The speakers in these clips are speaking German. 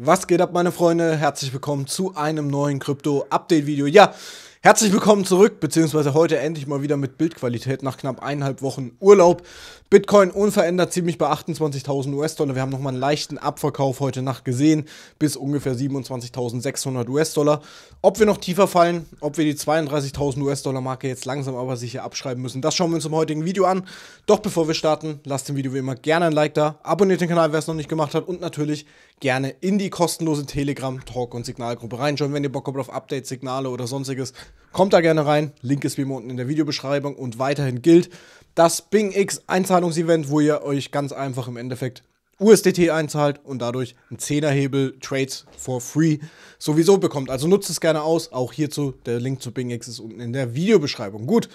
Was geht ab, meine Freunde? Herzlich willkommen zu einem neuen Krypto-Update-Video. Ja, Herzlich willkommen zurück, beziehungsweise heute endlich mal wieder mit Bildqualität nach knapp eineinhalb Wochen Urlaub. Bitcoin unverändert ziemlich bei 28.000 US-Dollar. Wir haben nochmal einen leichten Abverkauf heute Nacht gesehen, bis ungefähr 27.600 US-Dollar. Ob wir noch tiefer fallen, ob wir die 32.000 US-Dollar-Marke jetzt langsam aber sicher abschreiben müssen, das schauen wir uns im heutigen Video an. Doch bevor wir starten, lasst dem Video wie immer gerne ein Like da, abonniert den Kanal, wer es noch nicht gemacht hat und natürlich gerne in die kostenlose Telegram-Talk- und Signalgruppe reinschauen, wenn ihr Bock habt auf Updates, Signale oder sonstiges. Kommt da gerne rein. Link ist wie immer unten in der Videobeschreibung. Und weiterhin gilt das Bing X Einzahlungsevent, wo ihr euch ganz einfach im Endeffekt USDT einzahlt und dadurch einen Zehnerhebel Trades for free sowieso bekommt. Also nutzt es gerne aus. Auch hierzu der Link zu BingX ist unten in der Videobeschreibung. Gut.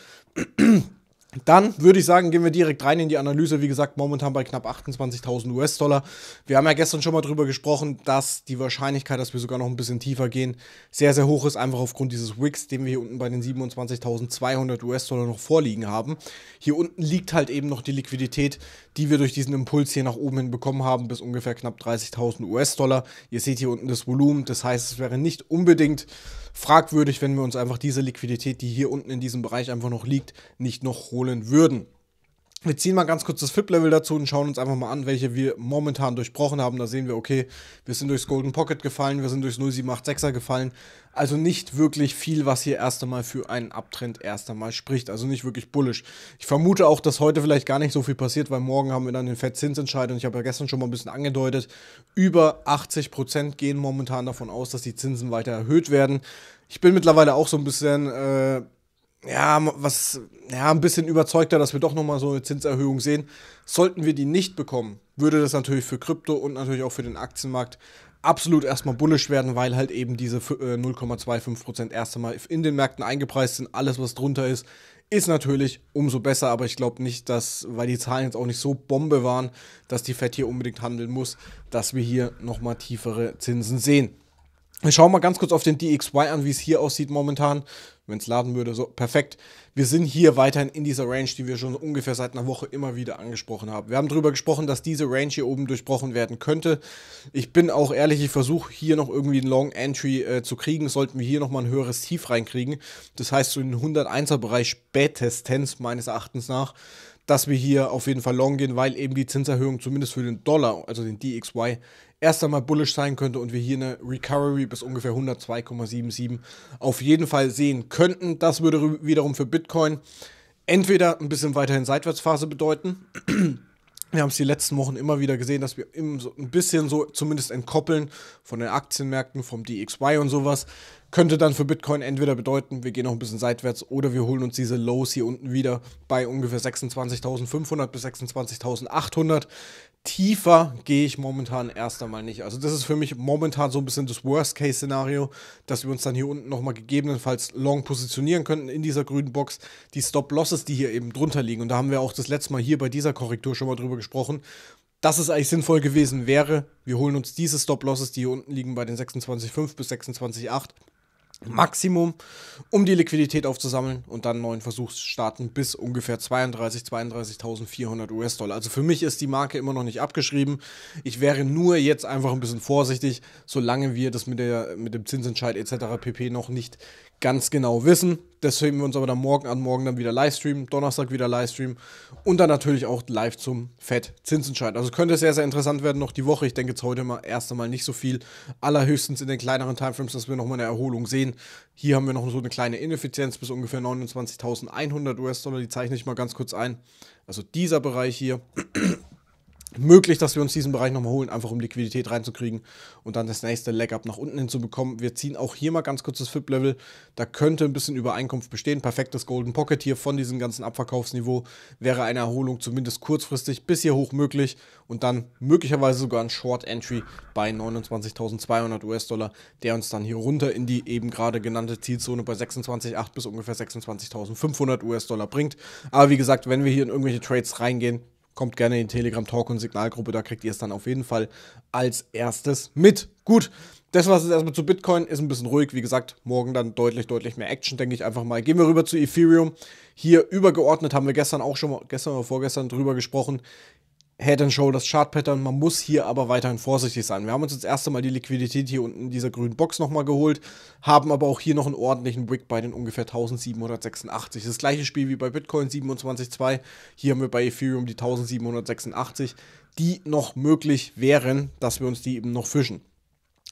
Dann würde ich sagen, gehen wir direkt rein in die Analyse. Wie gesagt, momentan bei knapp 28.000 US-Dollar. Wir haben ja gestern schon mal darüber gesprochen, dass die Wahrscheinlichkeit, dass wir sogar noch ein bisschen tiefer gehen, sehr, sehr hoch ist. Einfach aufgrund dieses Wicks, den wir hier unten bei den 27.200 US-Dollar noch vorliegen haben. Hier unten liegt halt eben noch die Liquidität, die wir durch diesen Impuls hier nach oben hin bekommen haben, bis ungefähr knapp 30.000 US-Dollar. Ihr seht hier unten das Volumen. Das heißt, es wäre nicht unbedingt fragwürdig, wenn wir uns einfach diese Liquidität, die hier unten in diesem Bereich einfach noch liegt, nicht noch holen holen würden. Wir ziehen mal ganz kurz das FIP-Level dazu und schauen uns einfach mal an, welche wir momentan durchbrochen haben. Da sehen wir, okay, wir sind durchs Golden Pocket gefallen, wir sind durchs 0786er gefallen. Also nicht wirklich viel, was hier erst einmal für einen Abtrend erst einmal spricht. Also nicht wirklich bullisch. Ich vermute auch, dass heute vielleicht gar nicht so viel passiert, weil morgen haben wir dann den FED-Zinsentscheid und ich habe ja gestern schon mal ein bisschen angedeutet, über 80% Prozent gehen momentan davon aus, dass die Zinsen weiter erhöht werden. Ich bin mittlerweile auch so ein bisschen... Äh, ja, was, ja, ein bisschen überzeugter, dass wir doch nochmal so eine Zinserhöhung sehen. Sollten wir die nicht bekommen, würde das natürlich für Krypto und natürlich auch für den Aktienmarkt absolut erstmal bullisch werden, weil halt eben diese 0,25% erste Mal in den Märkten eingepreist sind. Alles, was drunter ist, ist natürlich umso besser, aber ich glaube nicht, dass, weil die Zahlen jetzt auch nicht so Bombe waren, dass die FED hier unbedingt handeln muss, dass wir hier nochmal tiefere Zinsen sehen. Wir schauen mal ganz kurz auf den DXY an, wie es hier aussieht momentan. Wenn es laden würde, so perfekt. Wir sind hier weiterhin in dieser Range, die wir schon ungefähr seit einer Woche immer wieder angesprochen haben. Wir haben darüber gesprochen, dass diese Range hier oben durchbrochen werden könnte. Ich bin auch ehrlich, ich versuche hier noch irgendwie einen Long Entry äh, zu kriegen. Sollten wir hier nochmal ein höheres Tief reinkriegen. Das heißt, so in den 101er-Bereich spätestens meines Erachtens nach dass wir hier auf jeden Fall long gehen, weil eben die Zinserhöhung zumindest für den Dollar, also den DXY, erst einmal bullish sein könnte und wir hier eine Recovery bis ungefähr 102,77 auf jeden Fall sehen könnten. Das würde wiederum für Bitcoin entweder ein bisschen weiterhin Seitwärtsphase bedeuten wir haben es die letzten Wochen immer wieder gesehen, dass wir so ein bisschen so zumindest entkoppeln von den Aktienmärkten, vom DXY und sowas. Könnte dann für Bitcoin entweder bedeuten, wir gehen noch ein bisschen seitwärts oder wir holen uns diese Lows hier unten wieder bei ungefähr 26.500 bis 26.800 tiefer gehe ich momentan erst einmal nicht. Also das ist für mich momentan so ein bisschen das Worst-Case-Szenario, dass wir uns dann hier unten nochmal gegebenenfalls long positionieren könnten in dieser grünen Box. Die Stop-Losses, die hier eben drunter liegen, und da haben wir auch das letzte Mal hier bei dieser Korrektur schon mal drüber gesprochen, dass es eigentlich sinnvoll gewesen wäre, wir holen uns diese Stop-Losses, die hier unten liegen bei den 26,5 bis 26,8, Maximum, um die Liquidität aufzusammeln und dann neuen Versuchs starten bis ungefähr 32, 32.400 US-Dollar. Also für mich ist die Marke immer noch nicht abgeschrieben. Ich wäre nur jetzt einfach ein bisschen vorsichtig, solange wir das mit, der, mit dem Zinsentscheid etc. pp. noch nicht ganz genau wissen. Das heben wir uns aber dann morgen an. Morgen dann wieder Livestream, Donnerstag wieder Livestream und dann natürlich auch live zum FED-Zinsentscheid. Also könnte sehr, sehr interessant werden noch die Woche. Ich denke jetzt heute mal erst einmal nicht so viel. Allerhöchstens in den kleineren Timeframes, dass wir nochmal eine Erholung sehen. Hier haben wir noch so eine kleine Ineffizienz bis ungefähr 29.100 US-Dollar. Die zeichne ich mal ganz kurz ein. Also dieser Bereich hier möglich, dass wir uns diesen Bereich nochmal holen, einfach um Liquidität reinzukriegen und dann das nächste Leg-Up nach unten hinzubekommen. Wir ziehen auch hier mal ganz kurz das FIP-Level. Da könnte ein bisschen Übereinkunft bestehen. Perfektes Golden Pocket hier von diesem ganzen Abverkaufsniveau wäre eine Erholung zumindest kurzfristig bis hier hoch möglich und dann möglicherweise sogar ein Short-Entry bei 29.200 US-Dollar, der uns dann hier runter in die eben gerade genannte Zielzone bei 26.8 bis ungefähr 26.500 US-Dollar bringt. Aber wie gesagt, wenn wir hier in irgendwelche Trades reingehen, kommt gerne in die Telegram-Talk- und Signalgruppe, da kriegt ihr es dann auf jeden Fall als erstes mit. Gut, das war es erstmal zu Bitcoin, ist ein bisschen ruhig. Wie gesagt, morgen dann deutlich, deutlich mehr Action, denke ich einfach mal. Gehen wir rüber zu Ethereum. Hier übergeordnet haben wir gestern auch schon mal, gestern oder vorgestern drüber gesprochen. Head and Shoulders Chart Pattern. Man muss hier aber weiterhin vorsichtig sein. Wir haben uns jetzt erste Mal die Liquidität hier unten in dieser grünen Box nochmal geholt, haben aber auch hier noch einen ordentlichen Wick bei den ungefähr 1786. Das gleiche Spiel wie bei Bitcoin 27.2. Hier haben wir bei Ethereum die 1786, die noch möglich wären, dass wir uns die eben noch fischen.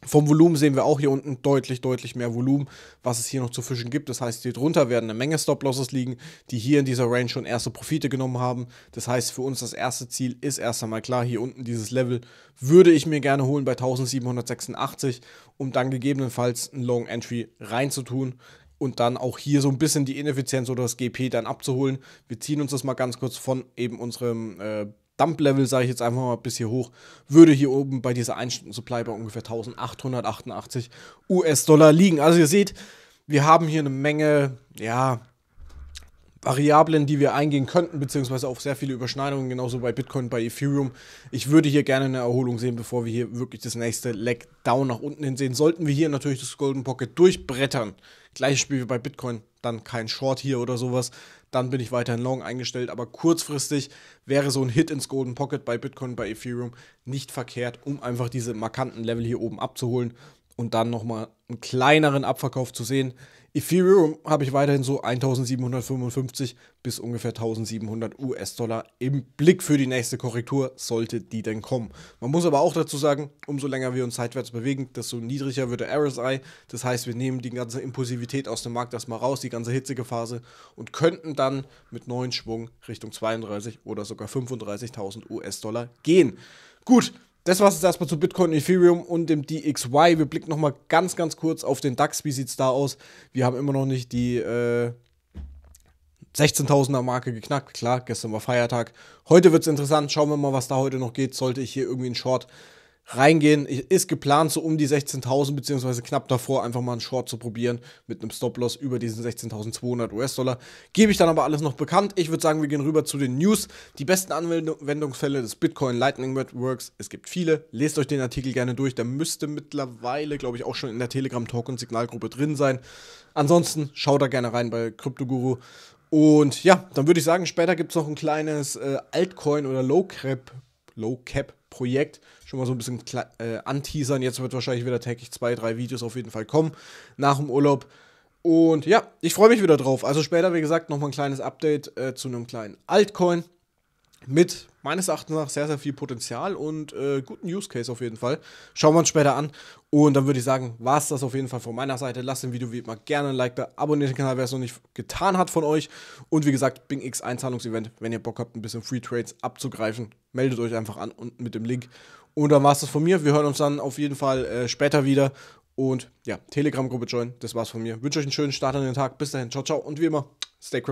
Vom Volumen sehen wir auch hier unten deutlich, deutlich mehr Volumen, was es hier noch zu fischen gibt. Das heißt, hier drunter werden eine Menge Stop-Losses liegen, die hier in dieser Range schon erste Profite genommen haben. Das heißt, für uns das erste Ziel ist erst einmal klar, hier unten dieses Level würde ich mir gerne holen bei 1786, um dann gegebenenfalls einen Long Entry reinzutun und dann auch hier so ein bisschen die Ineffizienz oder das GP dann abzuholen. Wir ziehen uns das mal ganz kurz von eben unserem äh, Dump-Level, sage ich jetzt einfach mal bis hier hoch, würde hier oben bei dieser 1-Stunden-Supply bei ungefähr 1888 US-Dollar liegen. Also ihr seht, wir haben hier eine Menge, ja, Variablen, die wir eingehen könnten, beziehungsweise auch sehr viele Überschneidungen, genauso bei Bitcoin, bei Ethereum. Ich würde hier gerne eine Erholung sehen, bevor wir hier wirklich das nächste Leg down nach unten hin sehen. Sollten wir hier natürlich das Golden Pocket durchbrettern, gleiches Spiel wie bei Bitcoin, dann kein Short hier oder sowas, dann bin ich weiterhin long eingestellt. Aber kurzfristig wäre so ein Hit ins Golden Pocket bei Bitcoin, bei Ethereum nicht verkehrt, um einfach diese markanten Level hier oben abzuholen und dann nochmal einen kleineren Abverkauf zu sehen. Ethereum habe ich weiterhin so 1755 bis ungefähr 1700 US-Dollar im Blick für die nächste Korrektur, sollte die denn kommen. Man muss aber auch dazu sagen, umso länger wir uns seitwärts bewegen, desto niedriger wird der RSI. Das heißt, wir nehmen die ganze Impulsivität aus dem Markt erstmal raus, die ganze hitzige Phase und könnten dann mit neuen Schwung Richtung 32 oder sogar 35.000 US-Dollar gehen. Gut, das war es erstmal zu Bitcoin, Ethereum und dem DXY. Wir blicken nochmal ganz, ganz kurz auf den DAX. Wie sieht es da aus? Wir haben immer noch nicht die äh, 16.000er Marke geknackt. Klar, gestern war Feiertag. Heute wird es interessant. Schauen wir mal, was da heute noch geht. Sollte ich hier irgendwie einen Short reingehen. Ist geplant, so um die 16.000 beziehungsweise knapp davor einfach mal einen Short zu probieren mit einem Stop-Loss über diesen 16.200 US-Dollar. Gebe ich dann aber alles noch bekannt. Ich würde sagen, wir gehen rüber zu den News. Die besten Anwendungsfälle des Bitcoin Lightning Networks. Es gibt viele. Lest euch den Artikel gerne durch. Der müsste mittlerweile, glaube ich, auch schon in der Telegram-Talk- und Signalgruppe drin sein. Ansonsten schaut da gerne rein bei CryptoGuru. Und ja, dann würde ich sagen, später gibt es noch ein kleines äh, Altcoin oder Low Cap, Low Cap Projekt schon mal so ein bisschen äh, anteasern. Jetzt wird wahrscheinlich wieder täglich zwei, drei Videos auf jeden Fall kommen nach dem Urlaub. Und ja, ich freue mich wieder drauf. Also später, wie gesagt, nochmal ein kleines Update äh, zu einem kleinen Altcoin mit meines Erachtens nach sehr, sehr viel Potenzial und äh, guten Use Case auf jeden Fall. Schauen wir uns später an. Und dann würde ich sagen, war es das auf jeden Fall von meiner Seite. Lasst dem Video wie immer gerne ein Like da, abonniert den Kanal, wer es noch nicht getan hat von euch. Und wie gesagt, Bing X Einzahlungsevent, wenn ihr Bock habt, ein bisschen Free Trades abzugreifen, meldet euch einfach an und mit dem Link. Und dann war es das von mir. Wir hören uns dann auf jeden Fall äh, später wieder. Und ja, Telegram-Gruppe join. Das war's von mir. Wünsche euch einen schönen Start an den Tag. Bis dahin. Ciao, ciao. Und wie immer, stay crypto.